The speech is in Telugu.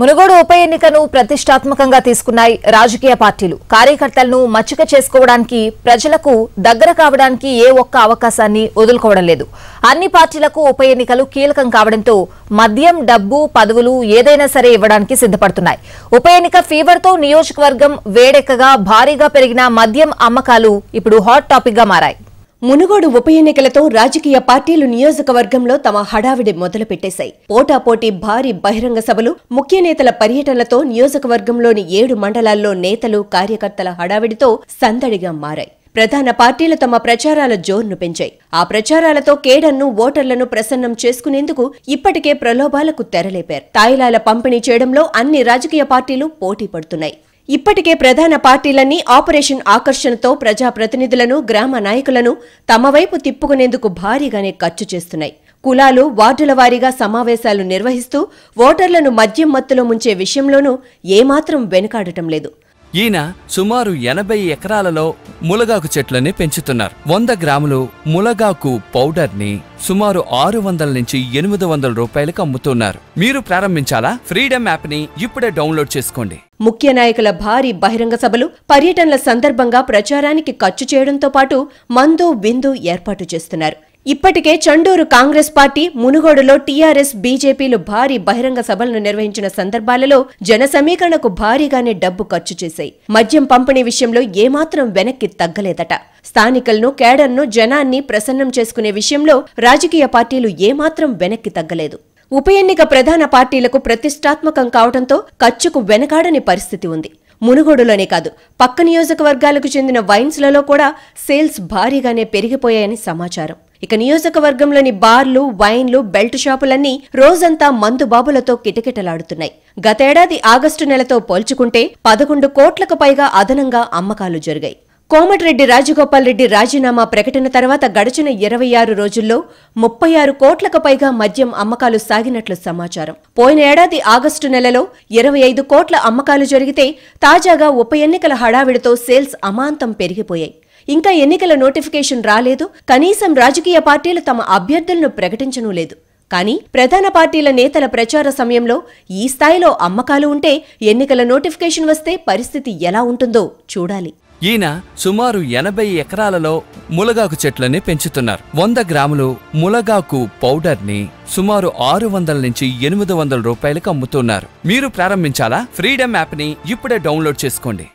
మునుగోడు ఉప ఎన్నికను ప్రతిష్టాత్మకంగా తీసుకున్నాయి రాజకీయ పార్టీలు కార్యకర్తలను మచ్చిక చేసుకోవడానికి ప్రజలకు దగ్గర కావడానికి ఏ ఒక్క అవకాశాన్ని వదులుకోవడం లేదు అన్ని పార్టీలకు ఉప ఎన్నికలు కీలకం కావడంతో మద్యం డబ్బు పదవులు ఏదైనా సరే ఇవ్వడానికి సిద్ధపడుతున్నాయి ఉప ఎన్నిక ఫీవర్తో నియోజకవర్గం వేడెక్కగా భారీగా పెరిగిన మద్యం అమ్మకాలు ఇప్పుడు హాట్ టాపిక్గా మారాయి మునుగోడు ఉప ఎన్నికలతో రాజకీయ పార్టీలు నియోజకవర్గంలో తమ హడావిడి మొదలుపెట్టేశాయి పోటాపోటీ భారీ బహిరంగ సభలు ముఖ్య నేతల పర్యటనలతో నియోజకవర్గంలోని ఏడు మండలాల్లో నేతలు కార్యకర్తల హడావిడితో సందడిగా మారాయి ప్రధాన పార్టీలు తమ ప్రచారాల జోర్ను పెంచాయి ఆ ప్రచారాలతో కేడన్ను ఓటర్లను ప్రసన్నం చేసుకునేందుకు ఇప్పటికే ప్రలోభాలకు తెరలేపారు తాయిలాల పంపిణీ చేయడంలో అన్ని రాజకీయ పార్టీలు పోటీ పడుతున్నాయి ఇప్పటికే ప్రధాన పార్టీలన్నీ ఆపరేషన్ ఆకర్షణతో ప్రజాప్రతినిధులను గ్రామ నాయకులను తమ వైపు తిప్పుకునేందుకు భారీగానే ఖర్చు చేస్తున్నాయి కులాలు వార్డుల వారీగా సమావేశాలు నిర్వహిస్తూ ఓటర్లను మద్యం మత్తులో ముంచే విషయంలోనూ ఏమాత్రం వెనుకాడటం లేదు ఈయన సుమారు ఎనభై ఎకరాలలో ములగాకు చెట్లని పెంచుతున్నారు వంద గ్రాములు ములగాకు పౌడర్ని సుమారు ఆరు వందల నుంచి ఎనిమిది వందల రూపాయలకు అమ్ముతున్నారు మీరు ప్రారంభించాలా ఫ్రీడమ్ యాప్ని ఇప్పుడే డౌన్లోడ్ చేసుకోండి ముఖ్య నాయకుల భారీ బహిరంగ సభలు పర్యటనల సందర్భంగా ప్రచారానికి ఖర్చు చేయడంతో పాటు మందు విందు ఏర్పాటు చేస్తున్నారు ఇప్పటికే చండూరు కాంగ్రెస్ పార్టీ మునుగోడులో టీఆర్ఎస్ బీజేపీలు భారీ బహిరంగ సభలను నిర్వహించిన సందర్భాలలో జన సమీకరణకు భారీగానే డబ్బు ఖర్చు చేశాయి మద్యం పంపిణీ విషయంలో ఏమాత్రం వెనక్కి తగ్గలేదట స్థానికలను కేడర్ను జనాన్ని ప్రసన్నం చేసుకునే విషయంలో రాజకీయ పార్టీలు ఏమాత్రం వెనక్కి తగ్గలేదు ఉప ఎన్నిక ప్రధాన పార్టీలకు ప్రతిష్టాత్మకం కావడంతో ఖర్చుకు వెనకాడని పరిస్థితి ఉంది మునుగోడులోనే కాదు పక్క నియోజకవర్గాలకు చెందిన వైన్స్లలో కూడా సేల్స్ భారీగానే పెరిగిపోయాయని సమాచారం ఇక నియోజకవర్గంలోని బార్లు వైన్లు బెల్ట్ షాపులన్నీ రోజంతా మందుబాబులతో కిటకిటలాడుతున్నాయి గతేడాది ఆగస్టు నెలతో పోల్చుకుంటే పదకొండు కోట్లకు పైగా అదనంగా అమ్మకాలు జరిగాయి కోమటిరెడ్డి రాజగోపాల్ రెడ్డి రాజీనామా ప్రకటన తర్వాత గడిచిన ఇరవై ఆరు రోజుల్లో ముప్పై ఆరు కోట్లకు పైగా మద్యం అమ్మకాలు సాగినట్లు సమాచారం పోయిన ఏడాది ఆగస్టు నెలలో ఇరవై ఐదు కోట్ల అమ్మకాలు జరిగితే తాజాగా ఉప ఎన్నికల హడావిడితో సేల్స్ అమాంతం పెరిగిపోయాయి ఇంకా ఎన్నికల నోటిఫికేషన్ రాలేదు కనీసం రాజకీయ పార్టీలు తమ అభ్యర్థులను ప్రకటించనూ లేదు కానీ ప్రధాన పార్టీల నేతల ప్రచార సమయంలో ఈ స్థాయిలో అమ్మకాలు ఉంటే ఎన్నికల నోటిఫికేషన్ వస్తే పరిస్థితి ఎలా ఉంటుందో చూడాలి ఈయన సుమారు ఎనభై ఎకరాలలో ములగాకు చెట్లని పెంచుతున్నారు వంద గ్రాములు ములగాకు పౌడర్ని సుమారు ఆరు వందల నుంచి ఎనిమిది వందల రూపాయలకు అమ్ముతున్నారు మీరు ప్రారంభించాలా ఫ్రీడమ్ యాప్ని ఇప్పుడే డౌన్లోడ్ చేసుకోండి